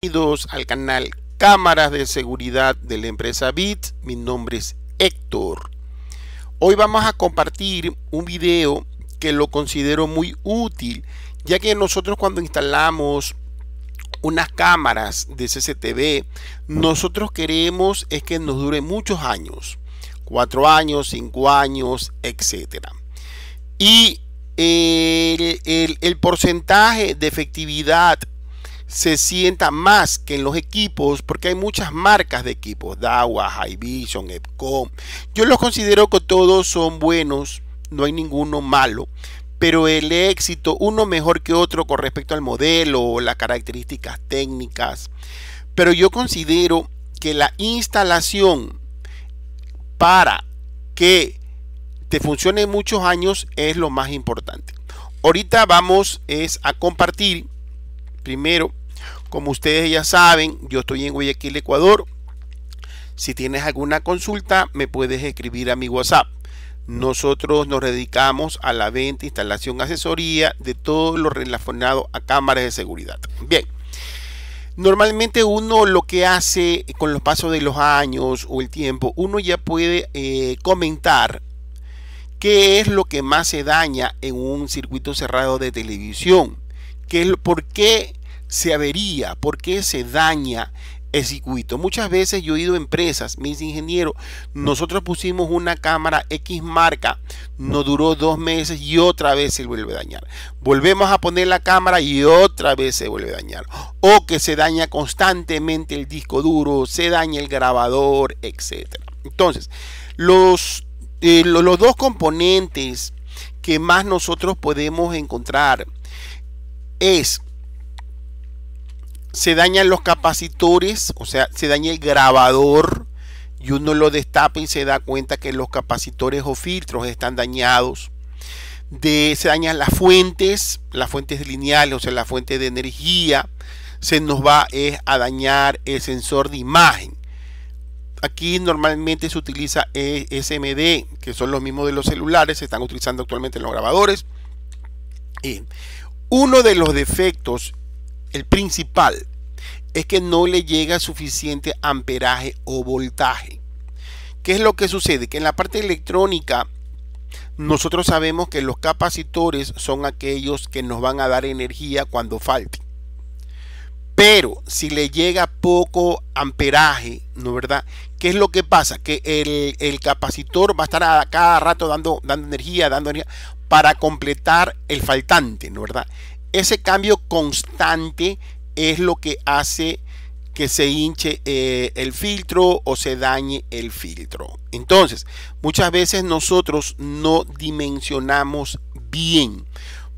Bienvenidos al canal Cámaras de Seguridad de la empresa BIT. Mi nombre es Héctor. Hoy vamos a compartir un video que lo considero muy útil, ya que nosotros cuando instalamos unas cámaras de CCTV, nosotros queremos es que nos dure muchos años, 4 años, 5 años, etcétera. Y el porcentaje de efectividad se sienta más que en los equipos, porque hay muchas marcas de equipos, Dawa, High Vision, Epcom. Yo los considero que todos son buenos, no hay ninguno malo, pero el éxito, uno mejor que otro con respecto al modelo, o las características técnicas. Pero yo considero que la instalación para que te funcione muchos años es lo más importante. Ahorita vamos es a compartir primero como ustedes ya saben, yo estoy en Guayaquil, Ecuador. Si tienes alguna consulta, me puedes escribir a mi WhatsApp. Nosotros nos dedicamos a la venta, instalación, asesoría de todo lo relacionado a cámaras de seguridad. Bien, normalmente uno lo que hace con los pasos de los años o el tiempo, uno ya puede eh, comentar qué es lo que más se daña en un circuito cerrado de televisión, que es, por qué se avería? porque se daña el circuito? Muchas veces yo he ido a empresas, mis ingenieros, nosotros pusimos una cámara X marca, no duró dos meses y otra vez se vuelve a dañar. Volvemos a poner la cámara y otra vez se vuelve a dañar. O que se daña constantemente el disco duro, se daña el grabador, etc. Entonces, los, eh, los dos componentes que más nosotros podemos encontrar es se dañan los capacitores, o sea, se daña el grabador y uno lo destapa y se da cuenta que los capacitores o filtros están dañados. De, se dañan las fuentes, las fuentes lineales, o sea, la fuente de energía. Se nos va eh, a dañar el sensor de imagen. Aquí normalmente se utiliza eh, SMD, que son los mismos de los celulares, se están utilizando actualmente en los grabadores. Eh, uno de los defectos el principal, es que no le llega suficiente amperaje o voltaje. ¿Qué es lo que sucede? Que en la parte electrónica nosotros sabemos que los capacitores son aquellos que nos van a dar energía cuando falte. Pero si le llega poco amperaje, ¿no verdad? ¿Qué es lo que pasa? Que el, capacitor va a estar a cada rato dando, dando energía, dando energía para completar el faltante, ¿no verdad? ese cambio constante es lo que hace que se hinche eh, el filtro o se dañe el filtro. Entonces, muchas veces nosotros no dimensionamos bien.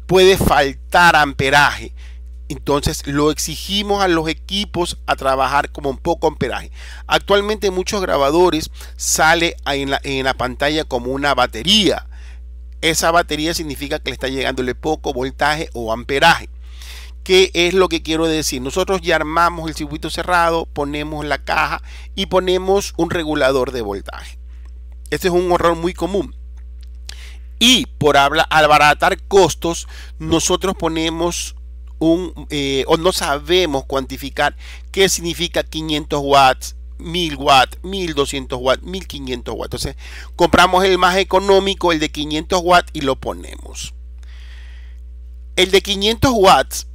Puede faltar amperaje. Entonces lo exigimos a los equipos a trabajar como un poco amperaje. Actualmente muchos grabadores sale en la pantalla como una batería esa batería significa que le está llegándole poco voltaje o amperaje. ¿Qué es lo que quiero decir? Nosotros ya armamos el circuito cerrado, ponemos la caja y ponemos un regulador de voltaje. Este es un error muy común. Y por al abaratar costos, nosotros ponemos un, eh, o no sabemos cuantificar qué significa 500 watts, 1000 watts, 1200 watts, 1500 watts. Entonces, compramos el más económico, el de 500 watts, y lo ponemos. El de 500 watts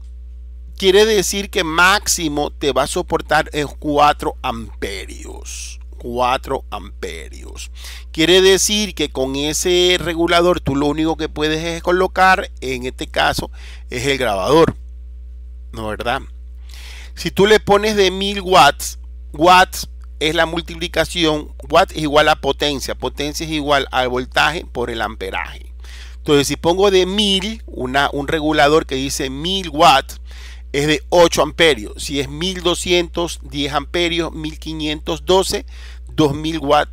quiere decir que máximo te va a soportar en 4 amperios. 4 amperios. Quiere decir que con ese regulador tú lo único que puedes es colocar, en este caso, es el grabador. ¿No verdad? Si tú le pones de 1000 watts, watts es la multiplicación. Watt es igual a potencia. Potencia es igual al voltaje por el amperaje. Entonces, si pongo de 1000, una, un regulador que dice 1000 watts, es de 8 amperios. Si es 1200, 10 amperios, 1512, 2000 watts,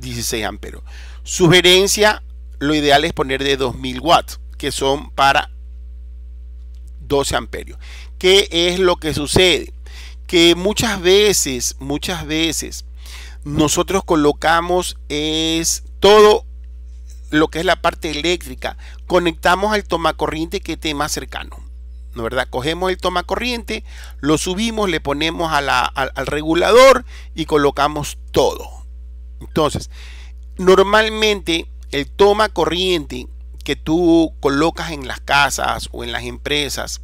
16 amperios. Sugerencia, lo ideal es poner de 2000 watts, que son para 12 amperios. ¿Qué es lo que sucede? que muchas veces, muchas veces nosotros colocamos es todo lo que es la parte eléctrica, conectamos al tomacorriente que esté más cercano. ¿no verdad? Cogemos el tomacorriente, lo subimos, le ponemos al, al regulador y colocamos todo. Entonces, normalmente el toma corriente que tú colocas en las casas o en las empresas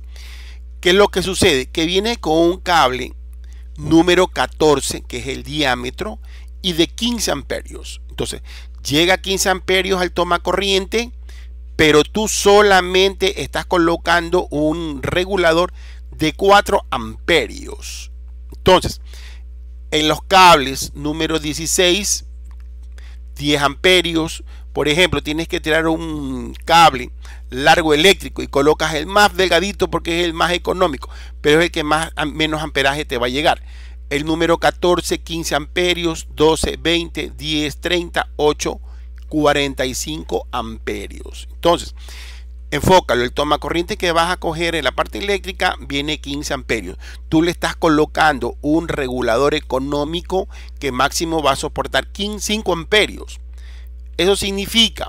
¿Qué es lo que sucede? Que viene con un cable número 14, que es el diámetro, y de 15 amperios. Entonces, llega a 15 amperios al toma corriente, pero tú solamente estás colocando un regulador de 4 amperios. Entonces, en los cables número 16, 10 amperios, por ejemplo, tienes que tirar un cable largo eléctrico y colocas el más delgadito porque es el más económico, pero es el que más, menos amperaje te va a llegar. El número 14, 15 amperios, 12, 20, 10, 30, 8, 45 amperios. Entonces, enfócalo, el toma corriente que vas a coger en la parte eléctrica viene 15 amperios. Tú le estás colocando un regulador económico que máximo va a soportar 5 amperios. Eso significa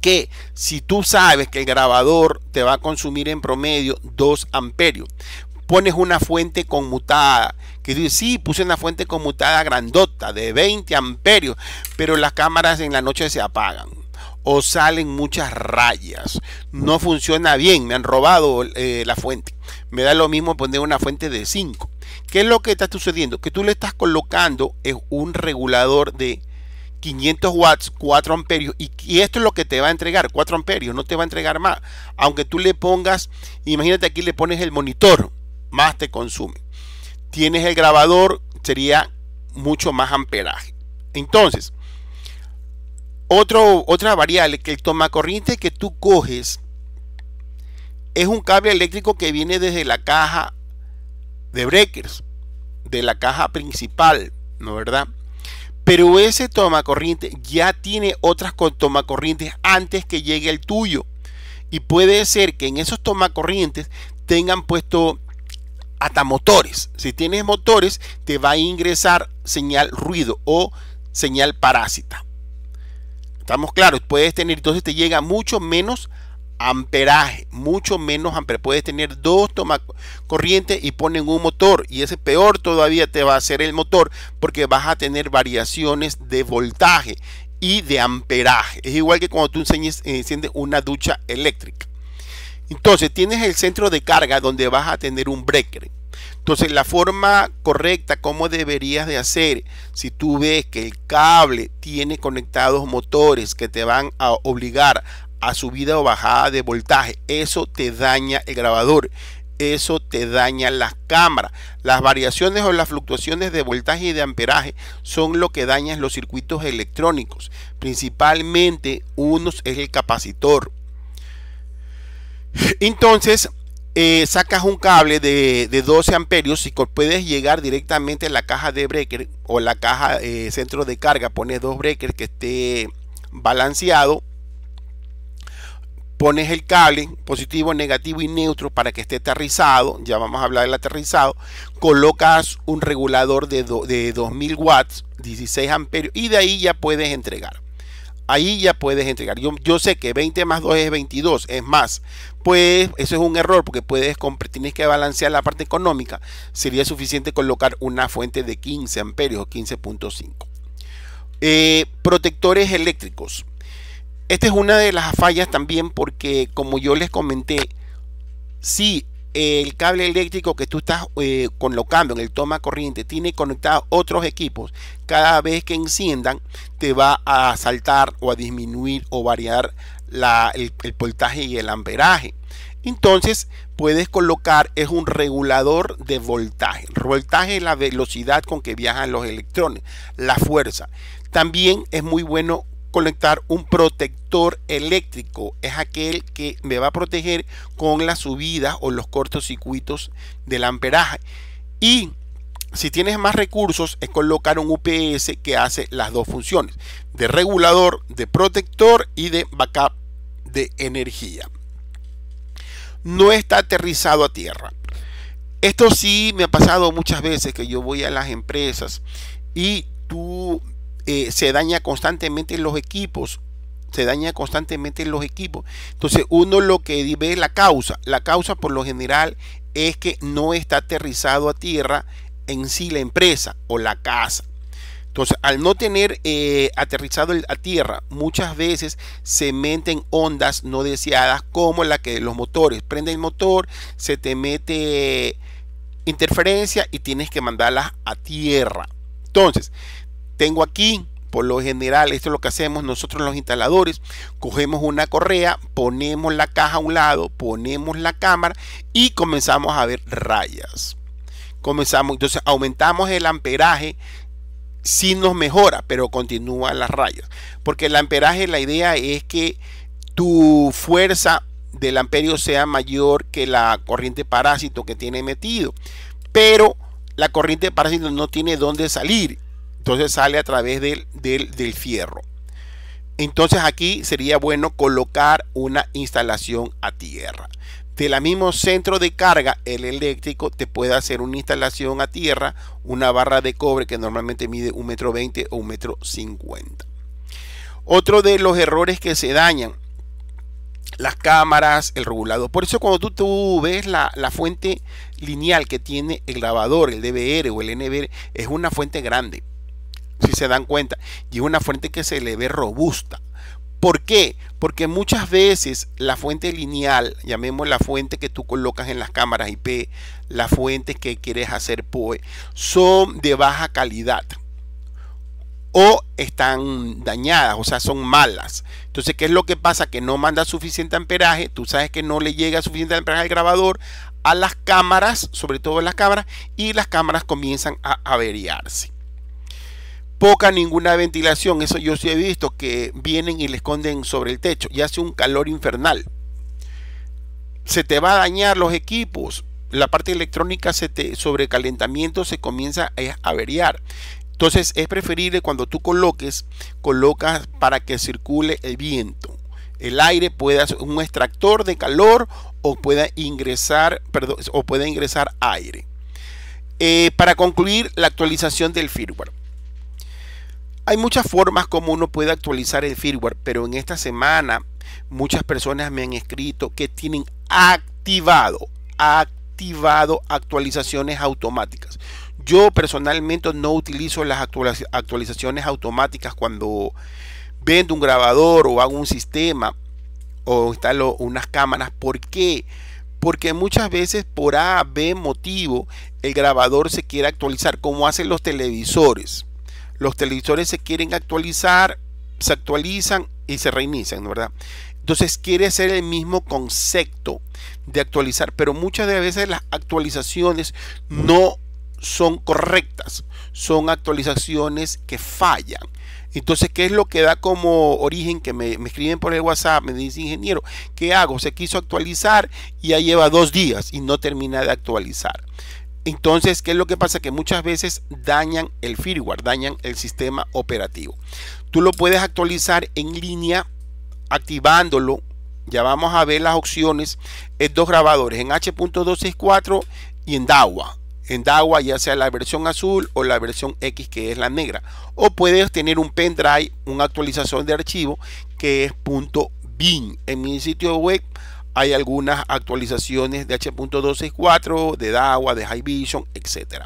que si tú sabes que el grabador te va a consumir en promedio 2 amperios, pones una fuente conmutada, que dice, sí, puse una fuente conmutada grandota de 20 amperios, pero las cámaras en la noche se apagan o salen muchas rayas, no funciona bien, me han robado eh, la fuente. Me da lo mismo poner una fuente de 5. ¿Qué es lo que está sucediendo? Que tú le estás colocando es un regulador de 500 watts, 4 amperios. Y, esto es lo que te va a entregar, 4 amperios, no te va a entregar más. Aunque tú le pongas, imagínate aquí le pones el monitor, más te consume. Tienes el grabador, sería mucho más amperaje. Entonces, otro, otra variable que el tomacorriente que tú coges es un cable eléctrico que viene desde la caja de breakers, de la caja principal, ¿no verdad? Pero ese tomacorriente ya tiene otras tomacorrientes antes que llegue el tuyo. Y puede ser que en esos tomacorrientes tengan puesto hasta motores. Si tienes motores, te va a ingresar señal ruido o señal parásita. Estamos claros, puedes tener, entonces te llega mucho menos amperaje, mucho menos amperaje. Puedes tener dos tomas corriente y ponen un motor y ese peor todavía te va a hacer el motor porque vas a tener variaciones de voltaje y de amperaje. Es igual que cuando tú enciendes una ducha eléctrica. Entonces tienes el centro de carga donde vas a tener un breaker. Entonces la forma correcta, como deberías de hacer, si tú ves que el cable tiene conectados motores que te van a obligar a subida o bajada de voltaje. Eso te daña el grabador. Eso te daña las cámaras. Las variaciones o las fluctuaciones de voltaje y de amperaje son lo que dañan los circuitos electrónicos. Principalmente unos es el capacitor. Entonces, eh, sacas un cable de, 12 amperios y puedes llegar directamente a la caja de breaker o la caja eh, centro de carga. Pones dos breakers que esté balanceado pones el cable positivo, negativo y neutro para que esté aterrizado, ya vamos a hablar del aterrizado, colocas un regulador de, 2000 watts, 16 amperios y de ahí ya puedes entregar. Ahí ya puedes entregar. Yo, sé que 20 más 2 es 22, es más. Pues eso es un error porque puedes tienes que balancear la parte económica. Sería suficiente colocar una fuente de 15 amperios o 15.5. Eh, protectores eléctricos. Esta es una de las fallas también porque como yo les comenté, si el cable eléctrico que tú estás eh, colocando en el toma corriente tiene conectados otros equipos, cada vez que enciendan te va a saltar o a disminuir o variar la, el, voltaje y el amperaje. Entonces puedes colocar, es un regulador de voltaje. voltaje es la velocidad con que viajan los electrones, la fuerza. También es muy bueno conectar un protector eléctrico. Es aquel que me va a proteger con las subidas o los cortocircuitos del amperaje. Y si tienes más recursos es colocar un UPS que hace las dos funciones. De regulador, de protector y de backup de energía. No está aterrizado a tierra. Esto sí me ha pasado muchas veces que yo voy a las empresas y tú eh, se daña constantemente los equipos. Se daña constantemente los equipos. Entonces uno lo que ve es la causa. La causa por lo general es que no está aterrizado a tierra en sí la empresa o la casa. Entonces, al no tener eh, aterrizado a tierra, muchas veces se meten ondas no deseadas como la que los motores. Prende el motor, se te mete interferencia y tienes que mandarlas a tierra. Entonces, tengo aquí, por lo general, esto es lo que hacemos nosotros los instaladores, cogemos una correa, ponemos la caja a un lado, ponemos la cámara y comenzamos a ver rayas. Comenzamos, entonces aumentamos el amperaje, si nos mejora, pero continúan las rayas. Porque el amperaje, la idea es que tu fuerza del amperio sea mayor que la corriente parásito que tiene metido. Pero la corriente parásito no tiene dónde salir entonces sale a través del, del, del fierro. Entonces aquí sería bueno colocar una instalación a tierra. la mismo centro de carga, el eléctrico te puede hacer una instalación a tierra, una barra de cobre que normalmente mide un metro o un metro. cincuenta Otro de los errores que se dañan, las cámaras, el regulador. Por eso cuando tú, ves la, fuente lineal que tiene el grabador, el DVR o el NVR, es una fuente grande si se dan cuenta. Y es una fuente que se le ve robusta. ¿Por qué? Porque muchas veces la fuente lineal, llamemos la fuente que tú colocas en las cámaras IP, las fuentes que quieres hacer POE, son de baja calidad o están dañadas, o sea, son malas. Entonces, ¿qué es lo que pasa? Que no manda suficiente amperaje, tú sabes que no le llega suficiente amperaje al grabador, a las cámaras, sobre todo las cámaras, y las cámaras comienzan a averiarse poca ninguna ventilación. Eso yo sí he visto que vienen y le esconden sobre el techo y hace un calor infernal. Se te va a dañar los equipos. La parte electrónica se te, sobre calentamiento se comienza eh, a averiar. Entonces es preferible cuando tú coloques, colocas para que circule el viento. El aire pueda un extractor de calor o pueda ingresar, perdón, o pueda ingresar aire. Eh, para concluir, la actualización del firmware. Hay muchas formas como uno puede actualizar el firmware, pero en esta semana muchas personas me han escrito que tienen activado, activado actualizaciones automáticas. Yo personalmente no utilizo las actualizaciones automáticas cuando vendo un grabador o hago un sistema o instalo unas cámaras. ¿Por qué? Porque muchas veces por A, B motivo el grabador se quiere actualizar, como hacen los televisores los televisores se quieren actualizar, se actualizan y se reinician, ¿verdad? Entonces quiere ser el mismo concepto de actualizar, pero muchas de las veces las actualizaciones no son correctas, son actualizaciones que fallan. Entonces, ¿qué es lo que da como origen que me, escriben por el WhatsApp? Me dicen, ingeniero, ¿qué hago? Se quiso actualizar y ya lleva dos días y no termina de actualizar. Entonces, ¿qué es lo que pasa? Que muchas veces dañan el firmware, dañan el sistema operativo. Tú lo puedes actualizar en línea activándolo. Ya vamos a ver las opciones. En dos grabadores en H.264 y en DAWA. En DAWA ya sea la versión azul o la versión X que es la negra. O puedes tener un pendrive, una actualización de archivo que es .bin. En mi sitio web hay algunas actualizaciones de H.264, de DAWA, de High Vision, etc.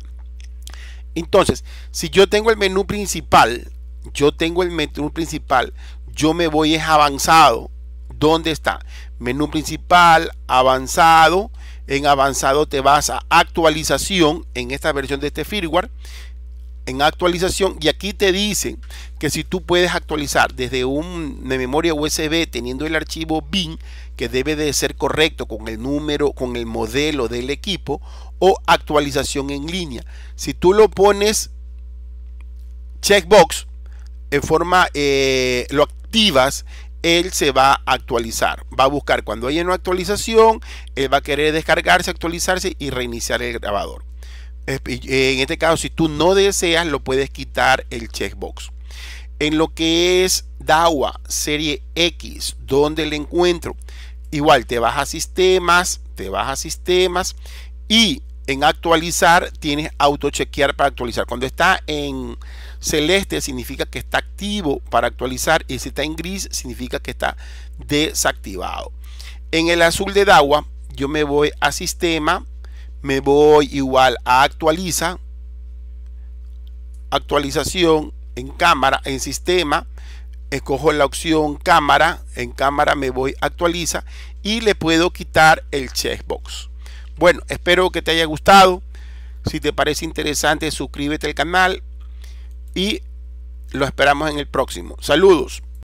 Entonces, si yo tengo el menú principal, yo tengo el menú principal, yo me voy es avanzado. ¿Dónde está? Menú principal, avanzado. En avanzado te vas a actualización en esta versión de este firmware en actualización y aquí te dice que si tú puedes actualizar desde una memoria USB teniendo el archivo BIN que debe de ser correcto con el número, con el modelo del equipo o actualización en línea. Si tú lo pones checkbox en forma eh, lo activas él se va a actualizar. Va a buscar cuando haya una actualización, él va a querer descargarse, actualizarse y reiniciar el grabador. En este caso, si tú no deseas, lo puedes quitar el checkbox. En lo que es DAWA Serie X, donde le encuentro? Igual te vas a sistemas, te vas a sistemas y en actualizar tienes auto chequear para actualizar. Cuando está en celeste significa que está activo para actualizar y si está en gris significa que está desactivado. En el azul de DAWA yo me voy a sistema, me voy igual a actualiza, actualización en cámara, en sistema, escojo la opción cámara, en cámara me voy a actualiza y le puedo quitar el checkbox. Bueno, espero que te haya gustado. Si te parece interesante, suscríbete al canal y lo esperamos en el próximo. Saludos.